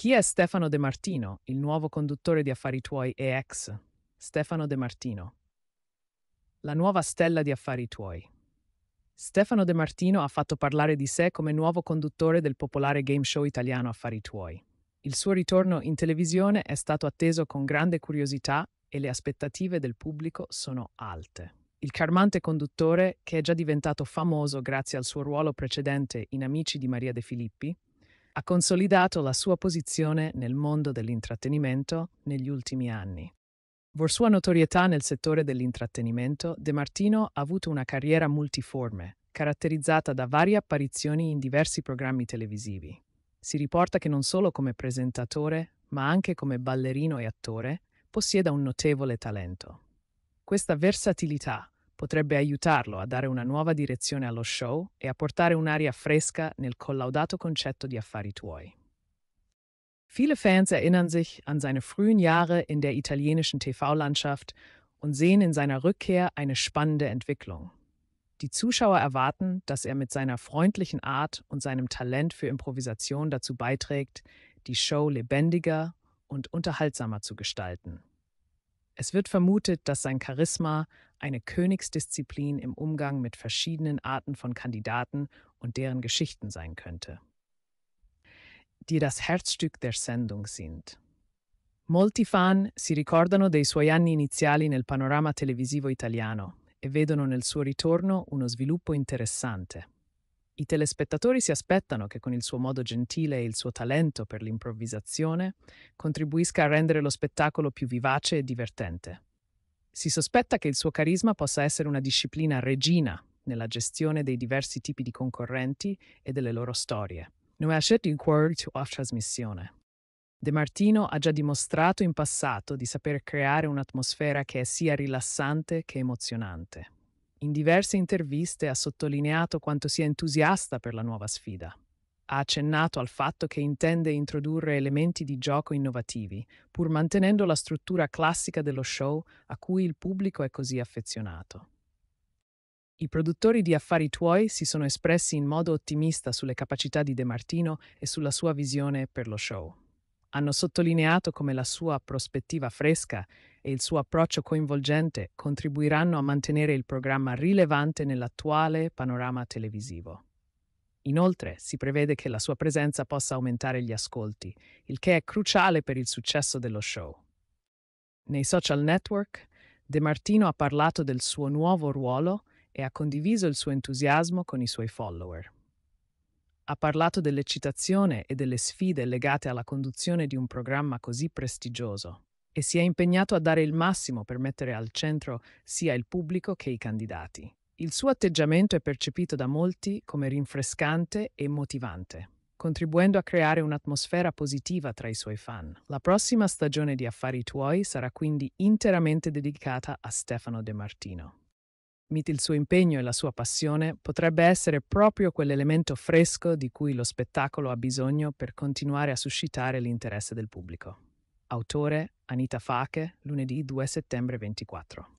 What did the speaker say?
Chi è Stefano De Martino, il nuovo conduttore di Affari Tuoi e ex? Stefano De Martino. La nuova stella di Affari Tuoi. Stefano De Martino ha fatto parlare di sé come nuovo conduttore del popolare game show italiano Affari Tuoi. Il suo ritorno in televisione è stato atteso con grande curiosità e le aspettative del pubblico sono alte. Il carmante conduttore, che è già diventato famoso grazie al suo ruolo precedente in Amici di Maria De Filippi, ha consolidato la sua posizione nel mondo dell'intrattenimento negli ultimi anni. Per sua notorietà nel settore dell'intrattenimento, De Martino ha avuto una carriera multiforme, caratterizzata da varie apparizioni in diversi programmi televisivi. Si riporta che non solo come presentatore, ma anche come ballerino e attore, possieda un notevole talento. Questa versatilità potrebbe aiutarlo a dare una nuova direzione allo show e a portare un'aria fresca nel collaudato concetto di affari tuoi. Viele Fans erinnern sich an seine frühen Jahre in der italienischen TV-Landschaft und sehen in seiner Rückkehr eine spannende Entwicklung. Die Zuschauer erwarten, dass er mit seiner freundlichen Art und seinem Talent für Improvisation dazu beiträgt, die Show lebendiger und unterhaltsamer zu gestalten. Es wird vermutet, dass sein Charisma eine Königsdisziplin im Umgang mit verschiedenen Arten von Kandidaten und deren Geschichten sein könnte, die das Herzstück der Sendung sind. Molti fan si ricordano dei suoi anni iniziali nel panorama televisivo italiano e vedono nel suo ritorno uno sviluppo interessante. I telespettatori si aspettano che con il suo modo gentile e il suo talento per l'improvvisazione contribuisca a rendere lo spettacolo più vivace e divertente. Si sospetta che il suo carisma possa essere una disciplina regina nella gestione dei diversi tipi di concorrenti e delle loro storie. Non è scelto in cuore la trasmissione. De Martino ha già dimostrato in passato di saper creare un'atmosfera che è sia rilassante che emozionante. In diverse interviste ha sottolineato quanto sia entusiasta per la nuova sfida ha accennato al fatto che intende introdurre elementi di gioco innovativi, pur mantenendo la struttura classica dello show a cui il pubblico è così affezionato. I produttori di Affari Tuoi si sono espressi in modo ottimista sulle capacità di De Martino e sulla sua visione per lo show. Hanno sottolineato come la sua prospettiva fresca e il suo approccio coinvolgente contribuiranno a mantenere il programma rilevante nell'attuale panorama televisivo. Inoltre, si prevede che la sua presenza possa aumentare gli ascolti, il che è cruciale per il successo dello show. Nei social network, De Martino ha parlato del suo nuovo ruolo e ha condiviso il suo entusiasmo con i suoi follower. Ha parlato dell'eccitazione e delle sfide legate alla conduzione di un programma così prestigioso e si è impegnato a dare il massimo per mettere al centro sia il pubblico che i candidati. Il suo atteggiamento è percepito da molti come rinfrescante e motivante contribuendo a creare un'atmosfera positiva tra i suoi fan. La prossima stagione di Affari Tuoi sarà quindi interamente dedicata a Stefano De Martino. Mit il suo impegno e la sua passione potrebbe essere proprio quell'elemento fresco di cui lo spettacolo ha bisogno per continuare a suscitare l'interesse del pubblico. Autore Anita Fache, lunedì 2 settembre 24.